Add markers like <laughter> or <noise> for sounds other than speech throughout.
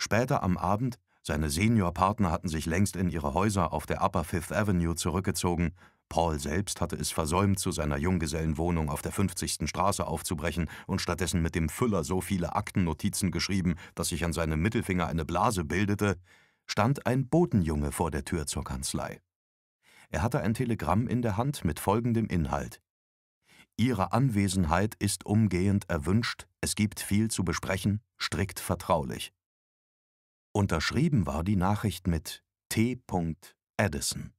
Später am Abend, seine Seniorpartner hatten sich längst in ihre Häuser auf der Upper Fifth Avenue zurückgezogen, Paul selbst hatte es versäumt, zu seiner Junggesellenwohnung auf der 50. Straße aufzubrechen und stattdessen mit dem Füller so viele Aktennotizen geschrieben, dass sich an seinem Mittelfinger eine Blase bildete, stand ein Botenjunge vor der Tür zur Kanzlei. Er hatte ein Telegramm in der Hand mit folgendem Inhalt. Ihre Anwesenheit ist umgehend erwünscht, es gibt viel zu besprechen, strikt vertraulich. Unterschrieben war die Nachricht mit T. Edison.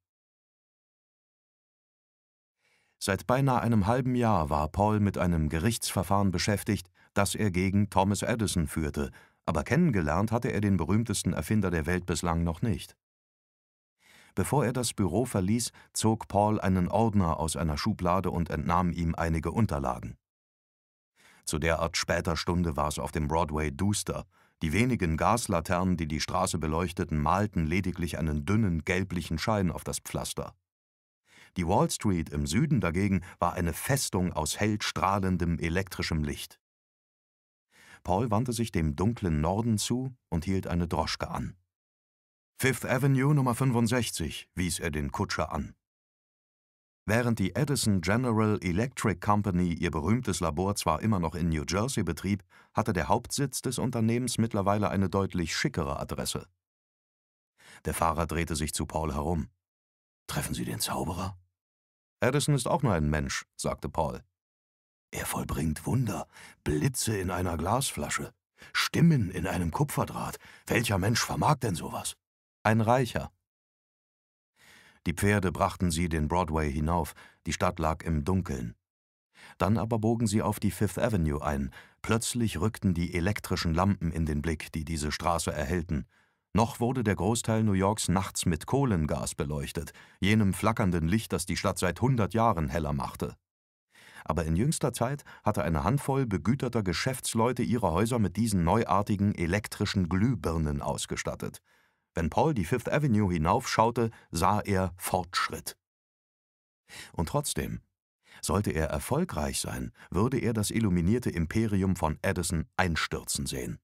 Seit beinahe einem halben Jahr war Paul mit einem Gerichtsverfahren beschäftigt, das er gegen Thomas Edison führte, aber kennengelernt hatte er den berühmtesten Erfinder der Welt bislang noch nicht. Bevor er das Büro verließ, zog Paul einen Ordner aus einer Schublade und entnahm ihm einige Unterlagen. Zu derart später Stunde war es auf dem Broadway duster. Die wenigen Gaslaternen, die die Straße beleuchteten, malten lediglich einen dünnen gelblichen Schein auf das Pflaster. Die Wall Street im Süden dagegen war eine Festung aus hell strahlendem elektrischem Licht. Paul wandte sich dem dunklen Norden zu und hielt eine Droschke an. Fifth Avenue Nummer 65, wies er den Kutscher an. Während die Edison General Electric Company ihr berühmtes Labor zwar immer noch in New Jersey betrieb, hatte der Hauptsitz des Unternehmens mittlerweile eine deutlich schickere Adresse. Der Fahrer drehte sich zu Paul herum. Treffen Sie den Zauberer? Edison ist auch nur ein Mensch, sagte Paul. Er vollbringt Wunder, Blitze in einer Glasflasche, Stimmen in einem Kupferdraht. Welcher Mensch vermag denn sowas? Ein Reicher, die Pferde brachten sie den Broadway hinauf, die Stadt lag im Dunkeln. Dann aber bogen sie auf die Fifth Avenue ein, plötzlich rückten die elektrischen Lampen in den Blick, die diese Straße erhellten. Noch wurde der Großteil New Yorks nachts mit Kohlengas beleuchtet, jenem flackernden Licht, das die Stadt seit hundert Jahren heller machte. Aber in jüngster Zeit hatte eine Handvoll begüterter Geschäftsleute ihre Häuser mit diesen neuartigen elektrischen Glühbirnen ausgestattet. Wenn Paul die Fifth Avenue hinaufschaute, sah er Fortschritt. Und trotzdem, sollte er erfolgreich sein, würde er das illuminierte Imperium von Edison einstürzen sehen.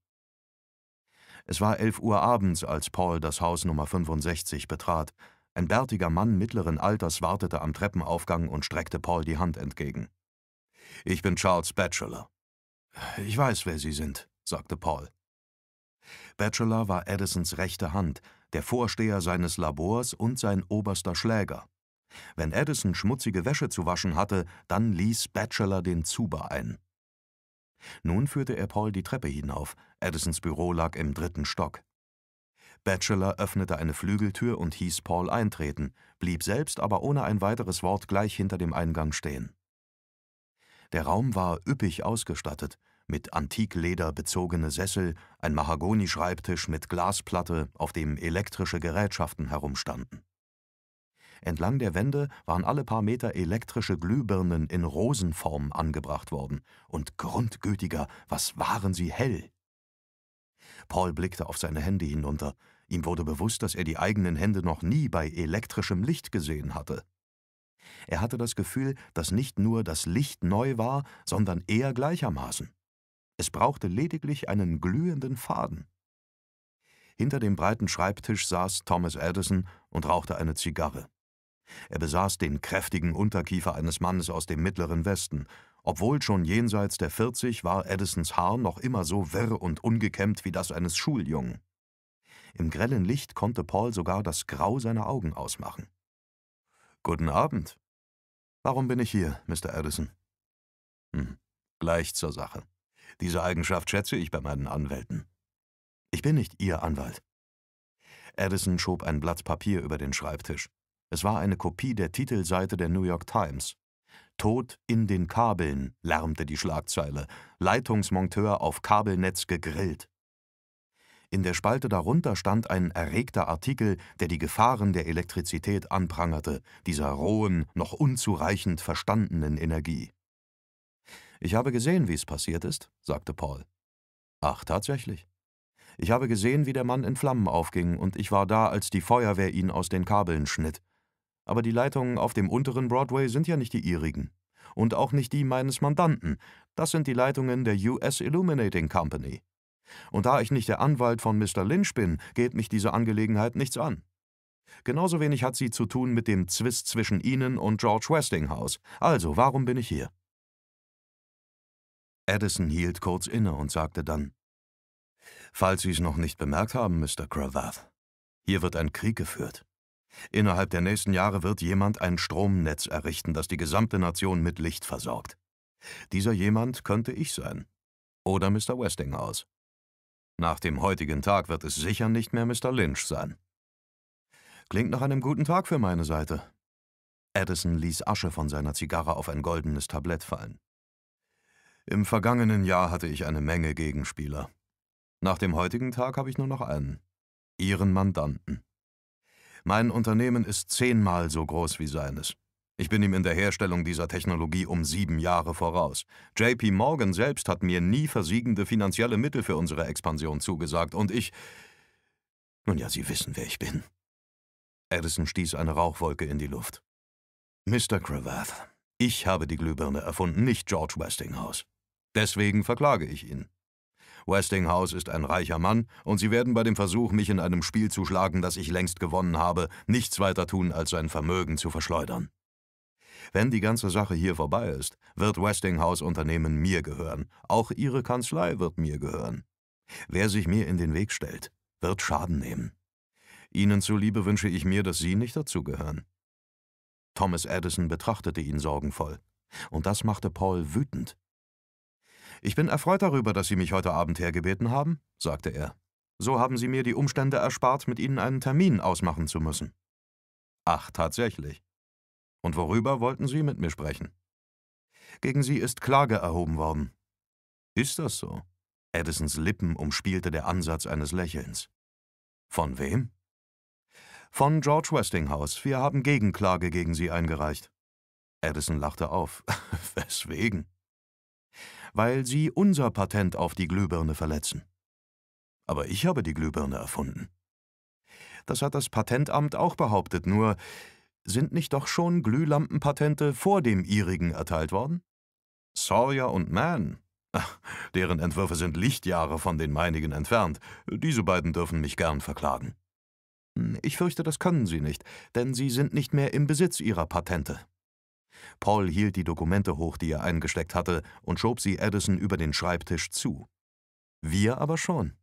Es war elf Uhr abends, als Paul das Haus Nummer 65 betrat. Ein bärtiger Mann mittleren Alters wartete am Treppenaufgang und streckte Paul die Hand entgegen. »Ich bin Charles Batchelor.« »Ich weiß, wer Sie sind«, sagte Paul. Batchelor war Edisons rechte Hand, der Vorsteher seines Labors und sein oberster Schläger. Wenn Edison schmutzige Wäsche zu waschen hatte, dann ließ Batchelor den Zuber ein. Nun führte er Paul die Treppe hinauf. Edisons Büro lag im dritten Stock. Batchelor öffnete eine Flügeltür und hieß Paul eintreten, blieb selbst aber ohne ein weiteres Wort gleich hinter dem Eingang stehen. Der Raum war üppig ausgestattet, mit Antikleder bezogene Sessel, ein Mahagonischreibtisch mit Glasplatte, auf dem elektrische Gerätschaften herumstanden. Entlang der Wände waren alle paar Meter elektrische Glühbirnen in Rosenform angebracht worden, und grundgütiger, was waren sie hell! Paul blickte auf seine Hände hinunter. Ihm wurde bewusst, dass er die eigenen Hände noch nie bei elektrischem Licht gesehen hatte. Er hatte das Gefühl, dass nicht nur das Licht neu war, sondern eher gleichermaßen. Es brauchte lediglich einen glühenden Faden. Hinter dem breiten Schreibtisch saß Thomas Edison und rauchte eine Zigarre. Er besaß den kräftigen Unterkiefer eines Mannes aus dem mittleren Westen. Obwohl schon jenseits der 40 war Edisons Haar noch immer so wirr und ungekämmt wie das eines Schuljungen. Im grellen Licht konnte Paul sogar das Grau seiner Augen ausmachen. Guten Abend. Warum bin ich hier, Mr. Edison? Hm, gleich zur Sache. Diese Eigenschaft schätze ich bei meinen Anwälten. Ich bin nicht Ihr Anwalt. Addison schob ein Blatt Papier über den Schreibtisch. Es war eine Kopie der Titelseite der New York Times. Tod in den Kabeln, lärmte die Schlagzeile. Leitungsmonteur auf Kabelnetz gegrillt. In der Spalte darunter stand ein erregter Artikel, der die Gefahren der Elektrizität anprangerte, dieser rohen, noch unzureichend verstandenen Energie. Ich habe gesehen, wie es passiert ist, sagte Paul. Ach, tatsächlich. Ich habe gesehen, wie der Mann in Flammen aufging, und ich war da, als die Feuerwehr ihn aus den Kabeln schnitt. Aber die Leitungen auf dem unteren Broadway sind ja nicht die ihrigen. Und auch nicht die meines Mandanten. Das sind die Leitungen der US Illuminating Company. Und da ich nicht der Anwalt von Mr. Lynch bin, geht mich diese Angelegenheit nichts an. Genauso wenig hat sie zu tun mit dem Zwist zwischen Ihnen und George Westinghouse. Also, warum bin ich hier? Addison hielt kurz inne und sagte dann, »Falls Sie es noch nicht bemerkt haben, Mr. Cravath, hier wird ein Krieg geführt. Innerhalb der nächsten Jahre wird jemand ein Stromnetz errichten, das die gesamte Nation mit Licht versorgt. Dieser jemand könnte ich sein. Oder Mr. Westinghouse. Nach dem heutigen Tag wird es sicher nicht mehr Mr. Lynch sein. Klingt nach einem guten Tag für meine Seite. Addison ließ Asche von seiner Zigarre auf ein goldenes Tablett fallen. Im vergangenen Jahr hatte ich eine Menge Gegenspieler. Nach dem heutigen Tag habe ich nur noch einen. Ihren Mandanten. Mein Unternehmen ist zehnmal so groß wie seines. Ich bin ihm in der Herstellung dieser Technologie um sieben Jahre voraus. JP Morgan selbst hat mir nie versiegende finanzielle Mittel für unsere Expansion zugesagt und ich... Nun ja, Sie wissen, wer ich bin. Edison stieß eine Rauchwolke in die Luft. Mr. Cravath, ich habe die Glühbirne erfunden, nicht George Westinghouse. Deswegen verklage ich ihn. Westinghouse ist ein reicher Mann und Sie werden bei dem Versuch, mich in einem Spiel zu schlagen, das ich längst gewonnen habe, nichts weiter tun, als sein Vermögen zu verschleudern. Wenn die ganze Sache hier vorbei ist, wird Westinghouse Unternehmen mir gehören. Auch Ihre Kanzlei wird mir gehören. Wer sich mir in den Weg stellt, wird Schaden nehmen. Ihnen zuliebe wünsche ich mir, dass Sie nicht dazugehören. Thomas Edison betrachtete ihn sorgenvoll. Und das machte Paul wütend. Ich bin erfreut darüber, dass Sie mich heute Abend hergebeten haben, sagte er. So haben Sie mir die Umstände erspart, mit Ihnen einen Termin ausmachen zu müssen. Ach, tatsächlich. Und worüber wollten Sie mit mir sprechen? Gegen Sie ist Klage erhoben worden. Ist das so? Edisons Lippen umspielte der Ansatz eines Lächelns. Von wem? Von George Westinghouse. Wir haben Gegenklage gegen Sie eingereicht. Edison lachte auf. <laughs> Weswegen? weil sie unser Patent auf die Glühbirne verletzen. Aber ich habe die Glühbirne erfunden. Das hat das Patentamt auch behauptet, nur sind nicht doch schon Glühlampenpatente vor dem ihrigen erteilt worden? Sawyer und Mann. Ach, deren Entwürfe sind Lichtjahre von den meinigen entfernt. Diese beiden dürfen mich gern verklagen. Hm, ich fürchte, das können sie nicht, denn sie sind nicht mehr im Besitz ihrer Patente. Paul hielt die Dokumente hoch, die er eingesteckt hatte, und schob sie Addison über den Schreibtisch zu. Wir aber schon.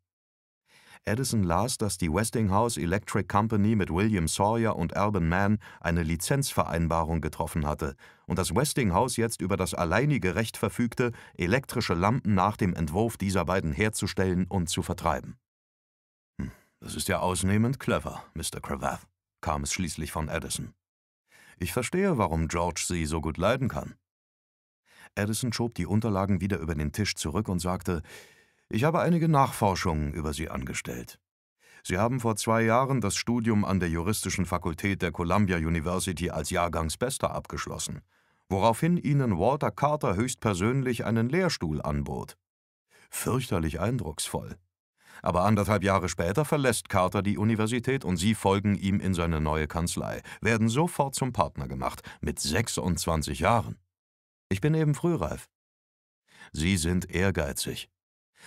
Edison las, dass die Westinghouse Electric Company mit William Sawyer und Alban Mann eine Lizenzvereinbarung getroffen hatte und dass Westinghouse jetzt über das alleinige Recht verfügte, elektrische Lampen nach dem Entwurf dieser beiden herzustellen und zu vertreiben. Hm, das ist ja ausnehmend clever, Mr. Cravath, kam es schließlich von Edison. Ich verstehe, warum George sie so gut leiden kann. Addison schob die Unterlagen wieder über den Tisch zurück und sagte, ich habe einige Nachforschungen über sie angestellt. Sie haben vor zwei Jahren das Studium an der juristischen Fakultät der Columbia University als Jahrgangsbester abgeschlossen, woraufhin Ihnen Walter Carter höchstpersönlich einen Lehrstuhl anbot. Fürchterlich eindrucksvoll. Aber anderthalb Jahre später verlässt Carter die Universität und sie folgen ihm in seine neue Kanzlei, werden sofort zum Partner gemacht, mit 26 Jahren. Ich bin eben frühreif. Sie sind ehrgeizig.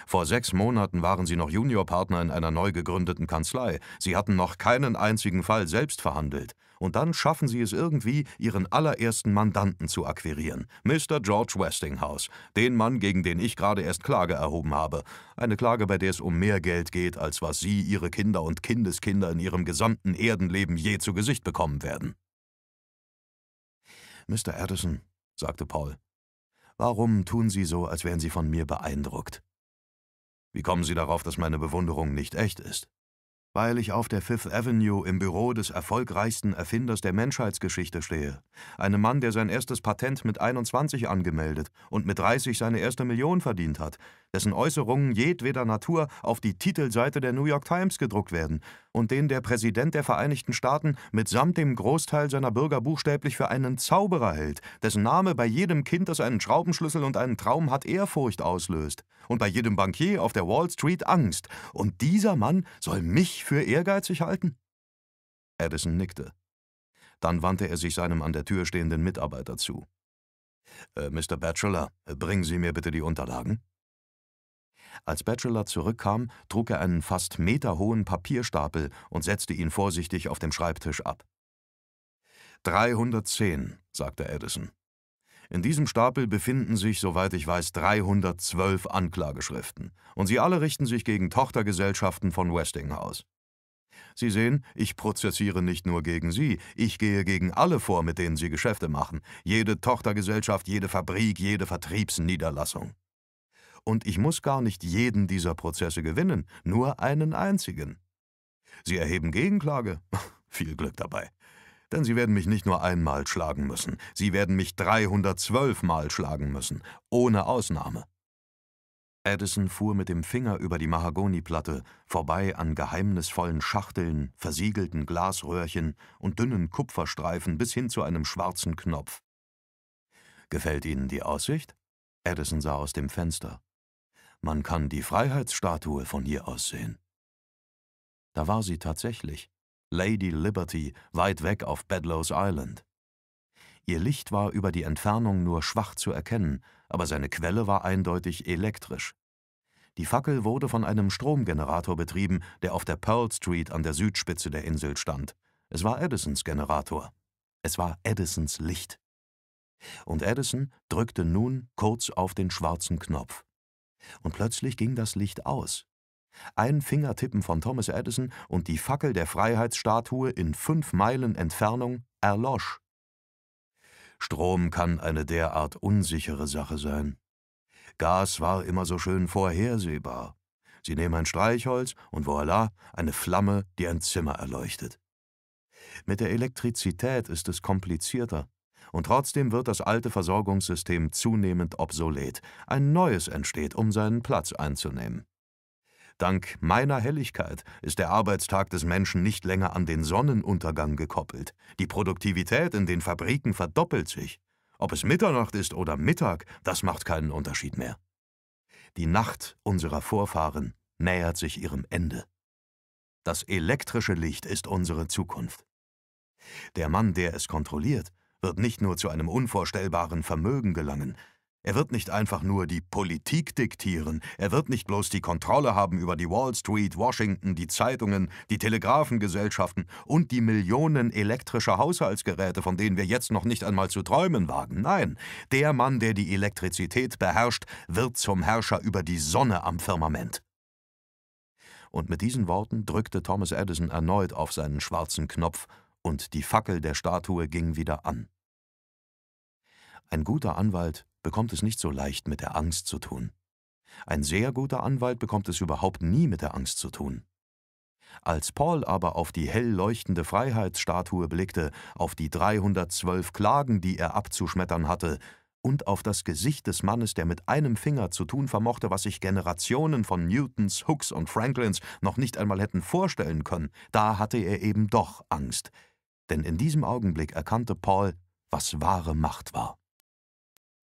Vor sechs Monaten waren sie noch Juniorpartner in einer neu gegründeten Kanzlei. Sie hatten noch keinen einzigen Fall selbst verhandelt und dann schaffen sie es irgendwie, ihren allerersten Mandanten zu akquirieren. Mr. George Westinghouse, den Mann, gegen den ich gerade erst Klage erhoben habe. Eine Klage, bei der es um mehr Geld geht, als was Sie, Ihre Kinder und Kindeskinder in Ihrem gesamten Erdenleben je zu Gesicht bekommen werden. Mr. Addison, sagte Paul, warum tun Sie so, als wären Sie von mir beeindruckt? Wie kommen Sie darauf, dass meine Bewunderung nicht echt ist? weil ich auf der Fifth Avenue im Büro des erfolgreichsten Erfinders der Menschheitsgeschichte stehe, einem Mann, der sein erstes Patent mit 21 angemeldet und mit 30 seine erste Million verdient hat, dessen Äußerungen jedweder Natur auf die Titelseite der New York Times gedruckt werden und den der Präsident der Vereinigten Staaten mitsamt dem Großteil seiner Bürger buchstäblich für einen Zauberer hält, dessen Name bei jedem Kind, das einen Schraubenschlüssel und einen Traum hat, Ehrfurcht auslöst und bei jedem Bankier auf der Wall Street Angst. Und dieser Mann soll mich für ehrgeizig halten? Addison nickte. Dann wandte er sich seinem an der Tür stehenden Mitarbeiter zu. Äh, Mr. Bachelor, bringen Sie mir bitte die Unterlagen. Als Bachelor zurückkam, trug er einen fast meterhohen Papierstapel und setzte ihn vorsichtig auf dem Schreibtisch ab. 310, sagte Edison. In diesem Stapel befinden sich, soweit ich weiß, 312 Anklageschriften, und sie alle richten sich gegen Tochtergesellschaften von Westinghouse. Sie sehen, ich prozessiere nicht nur gegen Sie, ich gehe gegen alle vor, mit denen Sie Geschäfte machen, jede Tochtergesellschaft, jede Fabrik, jede Vertriebsniederlassung und ich muss gar nicht jeden dieser Prozesse gewinnen, nur einen einzigen. Sie erheben Gegenklage. <laughs> Viel Glück dabei. Denn Sie werden mich nicht nur einmal schlagen müssen, Sie werden mich 312 Mal schlagen müssen, ohne Ausnahme. Edison fuhr mit dem Finger über die Mahagoniplatte, vorbei an geheimnisvollen Schachteln, versiegelten Glasröhrchen und dünnen Kupferstreifen bis hin zu einem schwarzen Knopf. Gefällt Ihnen die Aussicht? Edison sah aus dem Fenster. Man kann die Freiheitsstatue von hier aus sehen. Da war sie tatsächlich, Lady Liberty, weit weg auf Bedloe's Island. Ihr Licht war über die Entfernung nur schwach zu erkennen, aber seine Quelle war eindeutig elektrisch. Die Fackel wurde von einem Stromgenerator betrieben, der auf der Pearl Street an der Südspitze der Insel stand. Es war Edisons Generator. Es war Edisons Licht. Und Edison drückte nun kurz auf den schwarzen Knopf und plötzlich ging das Licht aus. Ein Fingertippen von Thomas Edison und die Fackel der Freiheitsstatue in fünf Meilen Entfernung erlosch. Strom kann eine derart unsichere Sache sein. Gas war immer so schön vorhersehbar. Sie nehmen ein Streichholz und voilà, eine Flamme, die ein Zimmer erleuchtet. Mit der Elektrizität ist es komplizierter. Und trotzdem wird das alte Versorgungssystem zunehmend obsolet. Ein neues entsteht, um seinen Platz einzunehmen. Dank meiner Helligkeit ist der Arbeitstag des Menschen nicht länger an den Sonnenuntergang gekoppelt. Die Produktivität in den Fabriken verdoppelt sich. Ob es Mitternacht ist oder Mittag, das macht keinen Unterschied mehr. Die Nacht unserer Vorfahren nähert sich ihrem Ende. Das elektrische Licht ist unsere Zukunft. Der Mann, der es kontrolliert, wird nicht nur zu einem unvorstellbaren Vermögen gelangen, er wird nicht einfach nur die Politik diktieren, er wird nicht bloß die Kontrolle haben über die Wall Street, Washington, die Zeitungen, die Telegrafengesellschaften und die Millionen elektrischer Haushaltsgeräte, von denen wir jetzt noch nicht einmal zu träumen wagen. Nein, der Mann, der die Elektrizität beherrscht, wird zum Herrscher über die Sonne am Firmament. Und mit diesen Worten drückte Thomas Edison erneut auf seinen schwarzen Knopf und die Fackel der Statue ging wieder an. Ein guter Anwalt bekommt es nicht so leicht mit der Angst zu tun. Ein sehr guter Anwalt bekommt es überhaupt nie mit der Angst zu tun. Als Paul aber auf die hell leuchtende Freiheitsstatue blickte, auf die 312 Klagen, die er abzuschmettern hatte, und auf das Gesicht des Mannes, der mit einem Finger zu tun vermochte, was sich Generationen von Newtons, Hooks und Franklins noch nicht einmal hätten vorstellen können, da hatte er eben doch Angst denn in diesem Augenblick erkannte Paul, was wahre Macht war.